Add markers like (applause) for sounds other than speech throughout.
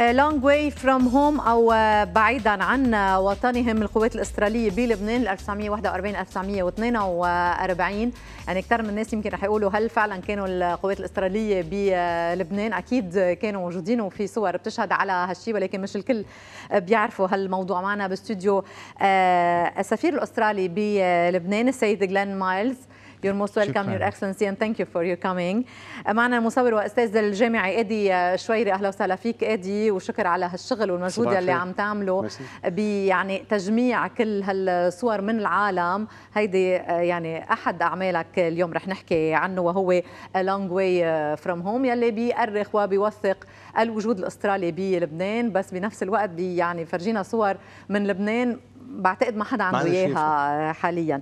لونج واي فروم هوم او آه، بعيدا عن آه، وطنهم القوات الاستراليه بلبنان 1941 1942 يعني كثير من الناس يمكن رح يقولوا هل فعلا كانوا القوات الاستراليه بلبنان اكيد كانوا موجودين وفي صور بتشهد على هالشيء ولكن مش الكل بيعرفوا هالموضوع معنا باستوديو آه، السفير الاسترالي بلبنان السيد جلين مايلز You're most welcome, شكرا. Your Excellency, and thank you for your coming. معنا المصور واستاذ الجامعه ايدي شويري اهلا وسهلا فيك ايدي وشكر على هالشغل والمجهود اللي عم تعمله بيعني تجميع كل هالصور من العالم هيدي آه، يعني احد اعمالك اليوم رح نحكي عنه وهو لونج واي فروم هوم يلي بيأرخ وبيوثق الوجود الاسترالي بلبنان بس بنفس الوقت بي يعني فرجينا صور من لبنان بعتقد ما حدا عنده اياها حاليا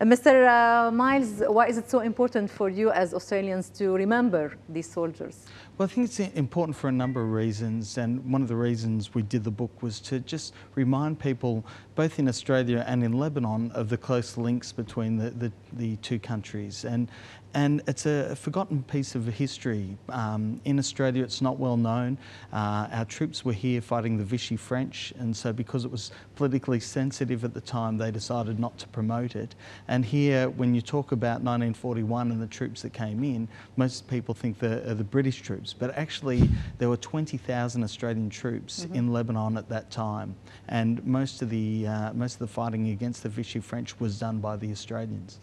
Mr. Uh, Miles, why is it so important for you as Australians to remember these soldiers? Well, I think it's important for a number of reasons, and one of the reasons we did the book was to just remind people, both in Australia and in Lebanon, of the close links between the, the, the two countries. And and it's a forgotten piece of history. Um, in Australia, it's not well known. Uh, our troops were here fighting the Vichy French, and so because it was politically sensitive at the time, they decided not to promote it. And here, when you talk about 1941 and the troops that came in, most people think the, are uh, the British troops, but actually there were 20,000 Australian troops mm -hmm. in Lebanon at that time, and most of the uh, most of the fighting against the Vichy French was done by the Australians.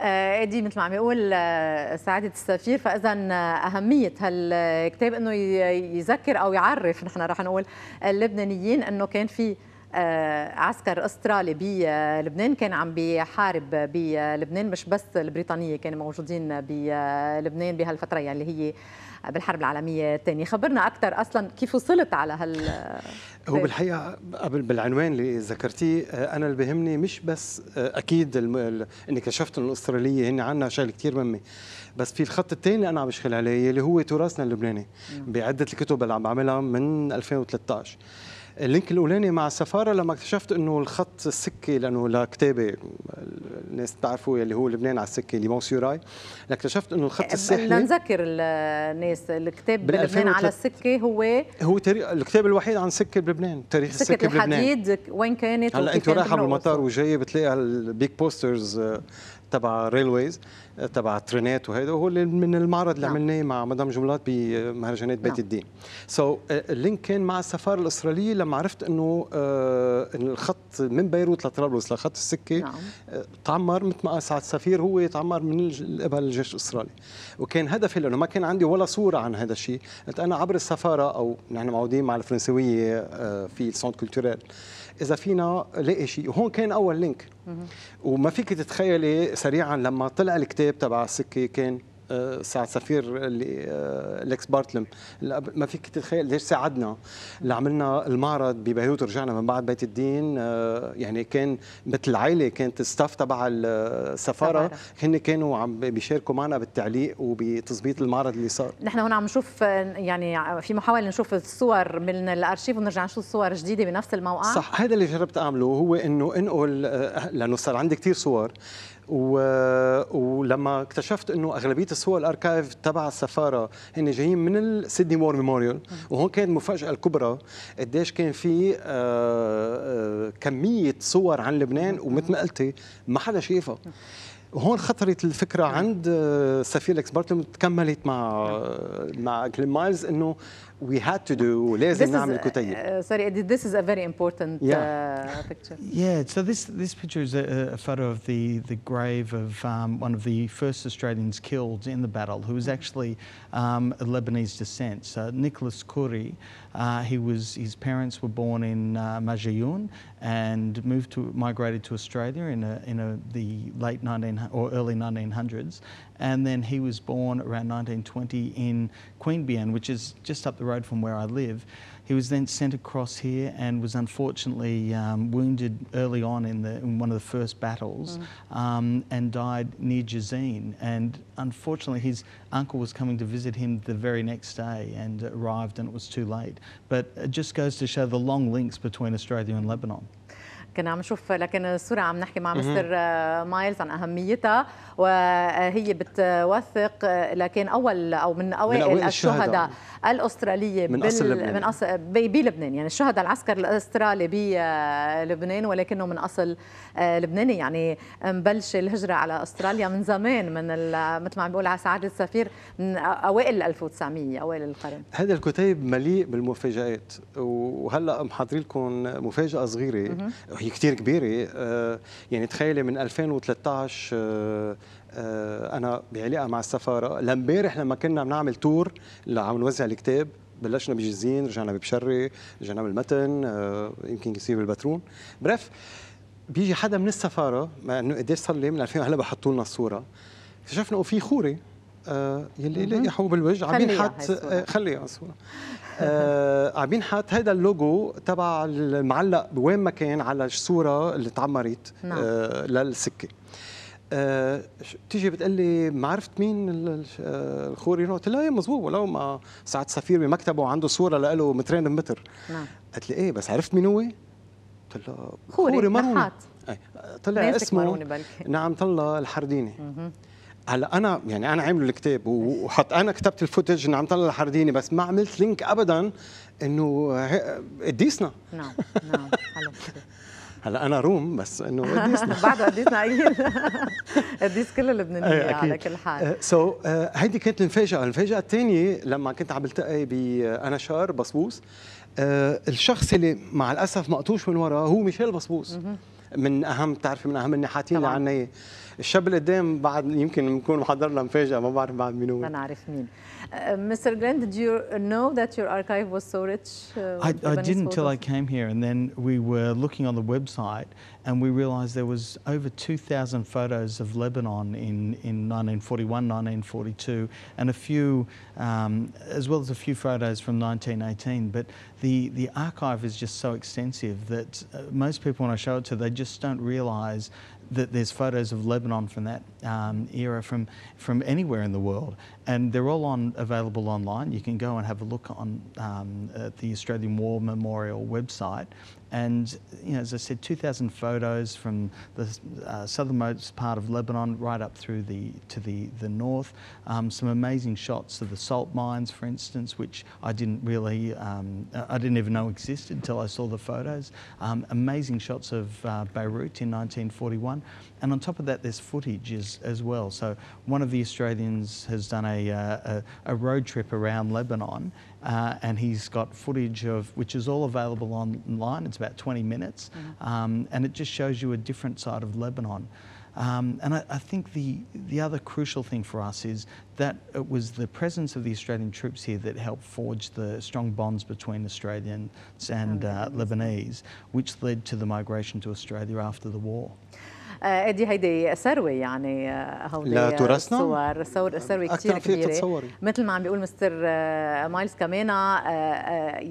آه، ادي مثل ما عم يقول آه، سعاده السفير فاذا آه، اهميه هالكتاب انه يذكر او يعرف نحن رح نقول اللبنانيين انه كان في آه، عسكر استرالي بلبنان كان عم بيحارب بلبنان مش بس البريطانيه كانوا موجودين بلبنان بهالفتره يعني اللي هي بالحرب العالميه الثانيه خبرنا اكثر اصلا كيف وصلت على هال (laughs) هو بالحقيقه قبل بالعنوان اللي ذكرتيه آه، انا اللي بهمني مش بس آه، اكيد اني كشفت ان الاستراليه هن عنا شغل كثير مهمه بس في الخط الثاني اللي انا عم بشتغل عليه اللي هو تراثنا اللبناني بعده الكتب اللي عم بعملها من 2013 اللينك الاولاني مع السفاره لما اكتشفت انه الخط السكي لانه لكتابه الناس بتعرفوا اللي هو لبنان على السكه ليمون سيوراي اكتشفت انه الخط الساحلي بدنا نذكر الناس الكتاب لبنان على السكه هو هو تاريخ الكتاب الوحيد عن سكه بلبنان تاريخ السكه, السكة بلبنان الحديد وين كانت هلا انت رايحه بالمطار وجايه بتلاقي هالبيج بوسترز تبع ريلويز تبع ترينات وهيدا هو من المعرض اللي نعم. عملناه مع مدام جملات بمهرجانات نعم. بيت الدين سو so, آه، اللينك كان مع السفاره الاسرائيليه لما عرفت انه آه، الخط من بيروت لطرابلس لخط السكه نعم. آه، تعمر مثل ما سعد السفير هو تعمر من قبل الجيش الاسرائيلي وكان هدفي لانه ما كان عندي ولا صوره عن هذا الشيء قلت انا عبر السفاره او نحن معودين مع الفرنسويه في السونت كولتوريل اذا فينا لاقي شيء وهون كان اول لينك وما فيك تتخيلي سريعا لما طلع الكتاب تبع السكه كان آه، سعد سفير اللي الاكس آه، بارتلم ما فيك تتخيل ليش ساعدنا اللي عملنا المعرض ببيروت ورجعنا من بعد بيت الدين آه، يعني كان مثل العائله كانت الستاف تبع السفاره هن كانوا عم بيشاركوا معنا بالتعليق وبتظبيط المعرض اللي صار نحن هون عم نشوف يعني في محاوله نشوف الصور من الارشيف ونرجع نشوف صور جديده بنفس الموقع صح هذا اللي جربت اعمله هو انه انقل لانه صار عندي كثير صور و... ولما اكتشفت انه اغلبيه الصور الاركايف تبع السفاره هن جايين من السيدني وور ميموريال وهون كانت المفاجاه الكبرى قديش كان في آه، آه، كميه صور عن لبنان ومثل ما قلتي ما حدا شايفها وهون خطرت الفكره عند آه، سفير الاكس بارتون تكملت مع مع كليم مايلز انه we had to do لازم نعمل كتيب. Uh, sorry, this is a very important uh, picture. Yeah, so this this picture is a, a photo of the the grave of um, one of the first Australians killed in the battle, who was actually um, Lebanese descent. So Nicholas Kuri. uh, he was his parents were born in uh, and moved to migrated to Australia in a, in a, the late 19 or early 1900s, and then he was born around 1920 in Queanbeyan, which is just up the road from where I live. He was then sent across here and was unfortunately um, wounded early on in, the, in one of the first battles mm. um, and died near Jazine. And unfortunately, his uncle was coming to visit him the very next day and arrived and it was too late. But it just goes to show the long links between Australia and Lebanon. كنا عم نشوف لكن الصورة عم نحكي مع مستر آه، مايلز عن أهميتها وهي بتوثق آه، لكن أول أو من أوائل من الشهداء الأسترالية من أصل لبنان من أصل بلبنان يعني الشهداء العسكر الأسترالي بلبنان آه، ولكنه من أصل لبناني يعني مبلشة الهجرة على أستراليا من زمان من مثل ما عم بيقول على سعادة السفير من أوائل 1900 أوائل القرن هذا الكتيب مليء بالمفاجآت وهلا محضرين لكم مفاجأة صغيرة وهي كثير كبيره آه، يعني تخيلي من 2013 آه، آه، انا بعلاقه مع السفاره لامبارح لما كنا عم نعمل تور عم نوزع الكتاب بلشنا بجزين رجعنا ببشري رجعنا بالمتن يمكن يصير بالبترون برف بيجي حدا من السفاره مع انه قديش صار لي من 2000 هلا بحطوا لنا الصوره اكتشفنا انه في خوري يلي لقحوه بالوجه عم ينحط خليها الصوره آه، عم ينحط هذا اللوجو تبع المعلق بوين ما كان على الصوره اللي تعمرت آه، نعم. للسكه أه بتيجي بتقول لي ما عرفت مين آه، الخوري قلت لها إيه، مزبوط ولو ما سعد سفير بمكتبه عنده صوره له مترين بمتر نعم قالت لي ايه بس عرفت مين هو؟ قلت لها خوري, خوري مروني طلع لها اسمه نعم طلع الحرديني هلا انا يعني انا عامل الكتاب وحط انا كتبت الفوتج انه عم طلع الحرديني بس ما عملت لينك ابدا انه قديسنا نعم نعم هلا انا روم بس انه قديسنا (laughs) بعده قديسنا اكيد قديس كل اللبنانيين على كل حال سو أه، أه، هيدي كانت المفاجاه، المفاجاه الثانيه لما كنت عم بلتقي بانشار بصبوس أه، الشخص اللي مع الاسف مقطوش من وراه هو ميشيل بصبوس من اهم بتعرفي من اهم النحاتين اللي عنا الشاب اللي بعد يمكن نكون محضرنا مفاجاه ما بعرف بعد مين هو ما نعرف مين uh, Mr. Glen, did you know that your archive was so rich? Uh, I, I didn't until I came here, and then we were looking on the website, and we realised there was over 2,000 photos of Lebanon in, in 1941, 1942, and a few, um, as well as a few photos from 1918. But the, the archive is just so extensive that uh, most people, when I show it to, they just don't realise that there's photos of Lebanon from that um, era from, from anywhere in the world. And they're all on, available online. You can go and have a look on um, the Australian War Memorial website and you know, as I said, 2,000 photos from the uh, southernmost part of Lebanon right up through the to the the north. Um, some amazing shots of the salt mines, for instance, which I didn't really um, I didn't even know existed until I saw the photos. Um, amazing shots of uh, Beirut in 1941, and on top of that, there's footage as, as well. So one of the Australians has done a, uh, a, a road trip around Lebanon uh, and he's got footage of which is all available online. It's about 20 minutes, mm. um, and it just shows you a different side of Lebanon. Um, and I, I, think the, the other crucial thing for us is that it was the presence of the Australian troops here that helped forge the strong bonds between Australians and uh, Lebanese, which led to the migration to Australia after the war. آه، ادي هيدي ثروه يعني آه، هودي لا آه، ترسنا صور صور ثروه كثير كبيره مثل ما عم بيقول مستر مايلز كمان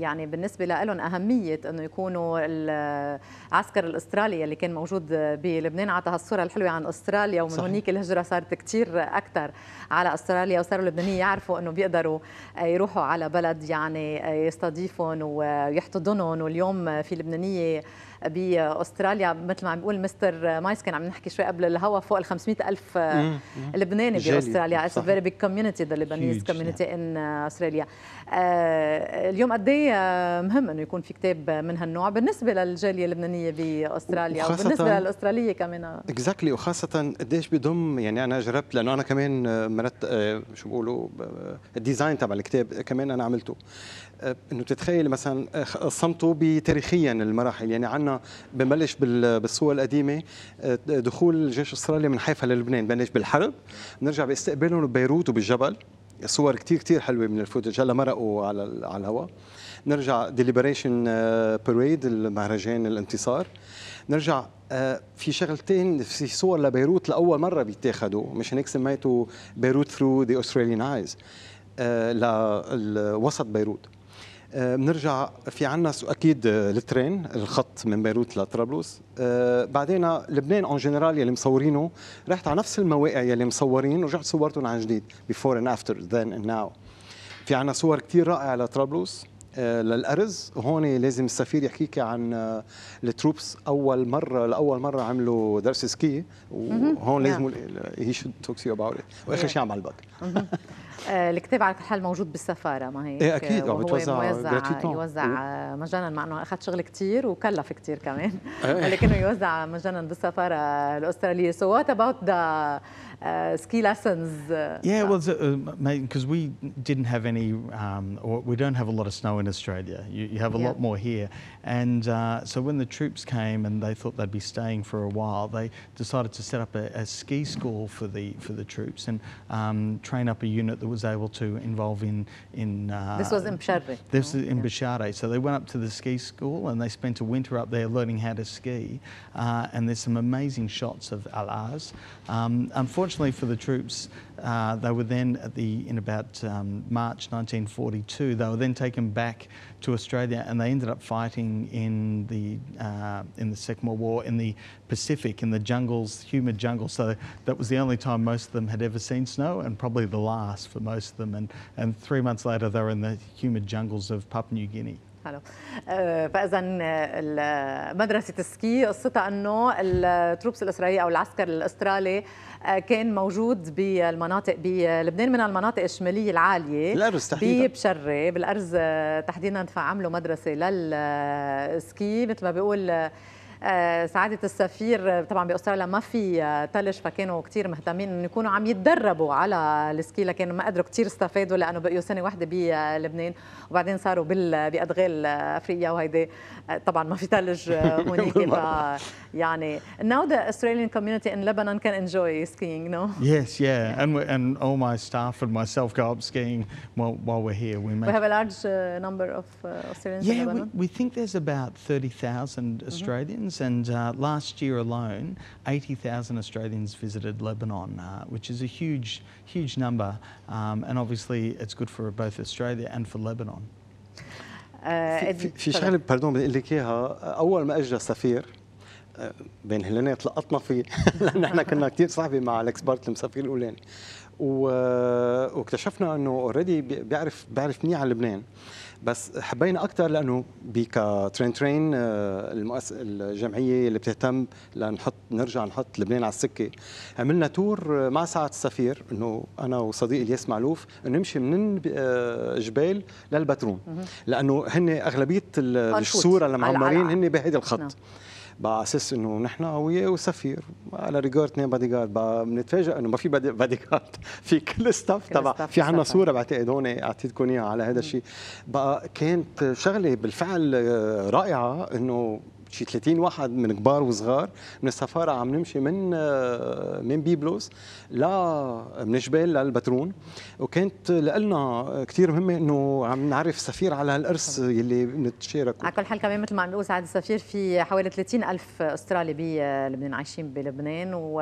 يعني بالنسبه لهم اهميه انه يكونوا العسكر الاسترالي اللي كان موجود بلبنان عطى هالصوره الحلوه عن استراليا ومن هنيك الهجره صارت كثير اكثر على استراليا وصاروا اللبنانيين يعرفوا انه بيقدروا يروحوا على بلد يعني يستضيفهم ويحتضنهم واليوم في لبنانيه باستراليا مثل ما عم بيقول مستر مايس كان عم نحكي شوي قبل الهوا فوق ال 500 الف آه، لبناني باستراليا اتس فيري بيج كوميونتي ذا لبنانيز كوميونتي ان استراليا آه، اليوم قد ايه آه، مهم انه يكون في كتاب من هالنوع بالنسبه للجاليه اللبنانيه باستراليا وبالنسبه للاستراليه كمان اكزاكتلي exactly وخاصه قديش بضم يعني انا جربت لانه انا كمان مرات شو بقولوا الديزاين تبع الكتاب كمان انا عملته آه، انه تتخيل مثلا قسمته آه، بتاريخيا المراحل يعني عندنا بنبلش بالصور القديمه آه، دخول الجيش الاسترالي من حيفا للبنان بنبلش بالحرب بنرجع باستقبالهم ببيروت وبالجبل صور كتير كتير حلوه من الفوتج هلا مرقوا على على الهواء نرجع ديليبريشن باريد المهرجان الانتصار نرجع في شغلتين في صور لبيروت لاول مره بيتاخذوا مش هيك سميته بيروت ثرو ذا اوستراليان ايز لوسط بيروت بنرجع آه، في عنا اكيد آه، الترين الخط من بيروت لطرابلس آه، بعدين لبنان اون جنرال يلي مصورينه رحت على نفس المواقع يلي مصورين ورجعت صورتهم عن جديد بيفور اند افتر ذن اند ناو في عنا صور كثير رائعه لطرابلس للارز هون لازم السفير يحكيك عن التروبس اول مره لاول مره عملوا درس سكي وهون لازم هي شود توك تو اباوت واخر شيء عم على (laughs) آه، الكتاب على كل حال موجود بالسفاره ما هي ايه اكيد وهو بتوزع يوزع, يوزع إيه. مجانا مع انه اخذ شغل كثير وكلف كثير كمان إيه. (laughs) ولكنه يوزع مجانا بالسفاره الاستراليه سو وات اباوت ذا uh, ski lessons. Uh, yeah, well, because uh, we didn't have any, um, or we don't have a lot of snow in Australia. You, you have a yeah. lot more here. And uh, so when the troops came and they thought they'd be staying for a while, they decided to set up a, a ski school for the for the troops and um, train up a unit that was able to involve in in. Uh, this was in Bishare. This is in Bishare. So they went up to the ski school and they spent a winter up there learning how to ski. and there's some amazing shots of Alaz. Um, unfortunately Unfortunately for the troops, uh, they were then at the in about um, March 1942. They were then taken back to Australia, and they ended up fighting in the uh, in the Second World War in the Pacific, in the jungles, humid jungles. So that was the only time most of them had ever seen snow, and probably the last for most of them. And and three months later, they were in the humid jungles of Papua New Guinea. حلو آه، فاذا آه، مدرسه السكي قصتها انه التروبس الاسرائيليه او العسكر الاسترالي آه، كان موجود بالمناطق بلبنان من المناطق الشماليه العاليه بالارز تحديدا ببشري بالارز تحديدا فعملوا مدرسه للسكي مثل ما بيقول سعاده السفير طبعا باستراليا ما في تلج فكانوا كثير مهتمين انه يكونوا عم يتدربوا على السكي لكن ما قدروا كثير استفادوا لانه بقيوا سنه واحده بلبنان وبعدين صاروا بادغال افريقيا وهيدي طبعا ما في تلج هونيك يعني now the Australian community in Lebanon can enjoy skiing no yes yeah, yeah. and we, and all my staff and myself go up skiing while, while we're here we, make... we have a large uh, number of uh, Australians yeah, in Lebanon yeah we, we think there's about 30,000 Australians mm -hmm. Australians, and uh, last year alone, 80,000 Australians visited Lebanon, uh, which is a huge, huge number, um, and obviously it's good for both Australia and for Lebanon. Uh, في, شغله باردون بدي اقول اول ما اجى السفير بين هلنات لقطنا فيه لان احنا كنا كثير صعبه مع الكس المسافر الاولاني واكتشفنا انه اوريدي بيعرف بيعرف منيح عن لبنان بس حبينا اكثر لانه بيكا ترين ترين آه، الجمعيه اللي بتهتم لنحط نرجع نحط لبنان على السكه عملنا تور آه، مع سعاده السفير انه انا وصديقي الياس معلوف نمشي من آه، جبال للبترون لانه هن اغلبيه الصوره اللي معمرين هن بهيدا الخط نعم. بقى اساس انه نحن اقوياء وسفير على ريجارد اثنين بادي جارد بنتفاجئ انه ما في بادي جارد (laughs) في كل ستاف تبع في عندنا صوره بعتقد هون اعطيتكم اياها على هذا الشيء بقى كانت شغله بالفعل آه، رائعه انه شي 30 واحد من كبار وصغار من السفاره عم نمشي من آه، من بيبلوس لا من جبال للبترون وكانت لنا كثير مهمه انه عم نعرف السفير على هالارث يلي بنتشاركه على كل حال كمان مثل ما عم بيقول سعد السفير في حوالي 30 الف استرالي بلبنان آه، عايشين بلبنان و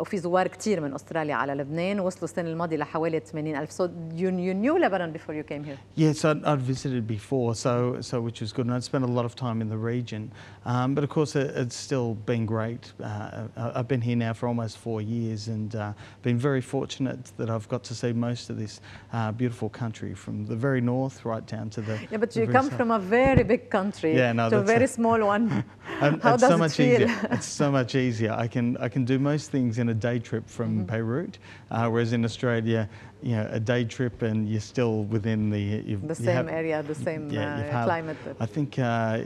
أو في زوار كتير من أستراليا على لبنان وصلوا السنة الماضية لحوالي 80 ألف so you, you knew Lebanon before you came here Yes I'd, I'd visited before so so which was good and I'd spent a lot of time in the region um, but of course it, it's still been great uh, I've been here now for almost four years and uh, been very fortunate that I've got to see most of this uh, beautiful country from the very north right down to the yeah but you come south. from a very big country yeah, no, to a very small one (laughs) How it's does so much feel? easier it's so much easier I can I can do most things in a day trip from mm -hmm. Beirut, uh, whereas in Australia, you know, a day trip and you're still within the the same have, area, the same yeah, uh, climate. I think uh,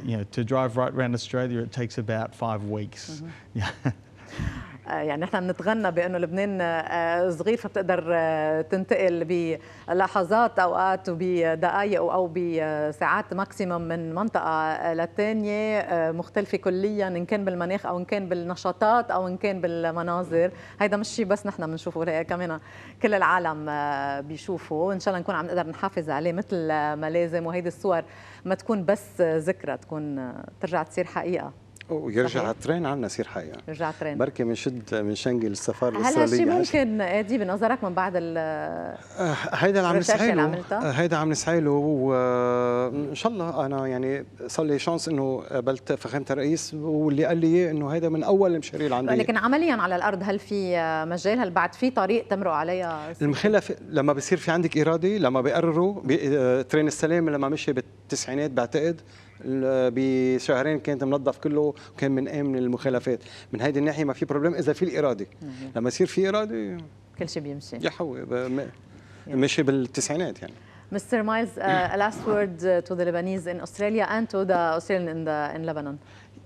you know to drive right around Australia, it takes about five weeks. Mm -hmm. (laughs) Yeah. يعني احنا بنتغنى بانه لبنان آه، صغير فبتقدر آه، تنتقل بلحظات اوقات وبدقائق او بساعات ماكسيموم من منطقه للثانيه آه، مختلفه كليا ان كان بالمناخ او ان كان بالنشاطات او ان كان بالمناظر هيدا مش شيء بس نحن بنشوفه كمان كل العالم بيشوفه ان شاء الله نكون عم نقدر نحافظ عليه مثل ما لازم وهيدي الصور ما تكون بس ذكرى تكون ترجع تصير حقيقه ويرجع الترين عندنا يصير حقيقه يرجع الترين بركي بنشد من شنغي للسفاره هل هالشيء ممكن ادي بنظرك من بعد ال آه، هيدا اللي عم نسعى له هيدا عم نسعى له وان شاء الله انا يعني صار لي شانس انه قابلت فخامه الرئيس واللي قال لي انه هيدا من اول المشاريع اللي عندي لكن عمليا على الارض هل في مجال هل بعد في طريق تمرق عليها المخلف لما بصير في عندك اراده لما بيقرروا بي... آه، ترين السلام لما مشي بالتسعينات بعتقد بشهرين كانت منظف كله وكان من امن المخالفات من هذه الناحيه ما في بروبلم اذا في الاراده لما يصير في اراده كل شيء بيمشي يا حوي يعني. مشي بالتسعينات يعني Mr. Miles, uh, a last word uh, to the Lebanese in Australia and to the Australian in, the, in Lebanon.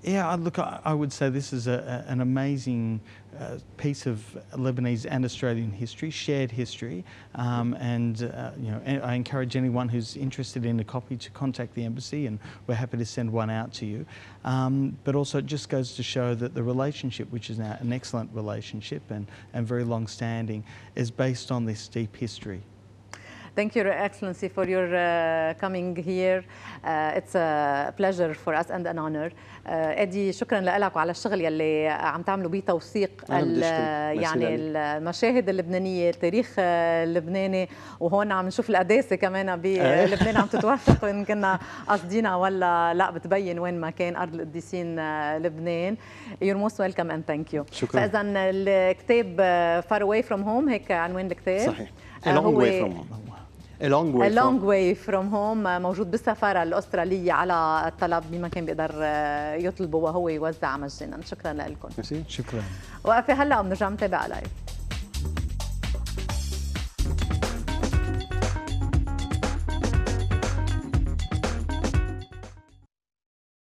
Yeah, look, I would say this is a, an amazing uh, piece of Lebanese and Australian history, shared history, um, and uh, you know, I encourage anyone who's interested in a copy to contact the embassy, and we're happy to send one out to you. Um, but also, it just goes to show that the relationship, which is now an excellent relationship and and very long-standing, is based on this deep history. Thank you, Your Excellency, for your uh, coming here. Uh, it's a pleasure for us and an honor. ادي uh, شكرا لك وعلى الشغل يلي عم تعملوا بتوثيق يعني المشاهد اللبنانيه التاريخ آه، اللبناني وهون عم نشوف القداسه كمان بلبنان إيه. (laughs) عم تتوثق ان كنا قاصدينها ولا لا بتبين وين ما كان ارض القديسين آه، لبنان You're most welcome and thank you. شكرا فاذا الكتاب آه، Far Away From Home هيك عنوان الكتاب صحيح home. A long way, A long way from home موجود بالسفارة الأسترالية على الطلب مما كان بيقدر آه، يطلبه وهو يوزع مجانا شكرا لكم شكرا وقفة هلا بنرجع نتابع لايف